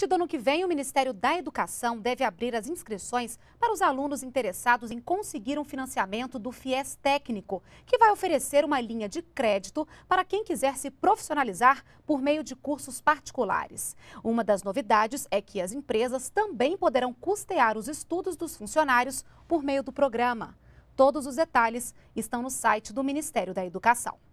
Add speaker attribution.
Speaker 1: partir do ano que vem, o Ministério da Educação deve abrir as inscrições para os alunos interessados em conseguir um financiamento do FIES Técnico, que vai oferecer uma linha de crédito para quem quiser se profissionalizar por meio de cursos particulares. Uma das novidades é que as empresas também poderão custear os estudos dos funcionários por meio do programa. Todos os detalhes estão no site do Ministério da Educação.